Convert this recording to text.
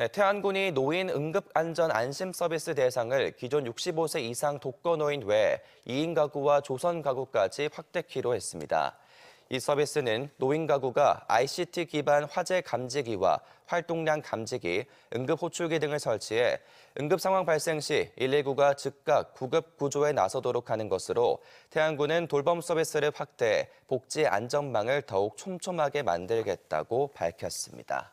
네, 태안군이 노인 응급안전안심서비스 대상을 기존 65세 이상 독거노인 외 2인 가구와 조선 가구까지 확대 키로 했습니다. 이 서비스는 노인 가구가 ICT 기반 화재 감지기와 활동량 감지기, 응급 호출기 등을 설치해 응급 상황 발생 시 119가 즉각 구급 구조에 나서도록 하는 것으로 태안군은 돌봄 서비스를 확대해 복지 안전망을 더욱 촘촘하게 만들겠다고 밝혔습니다.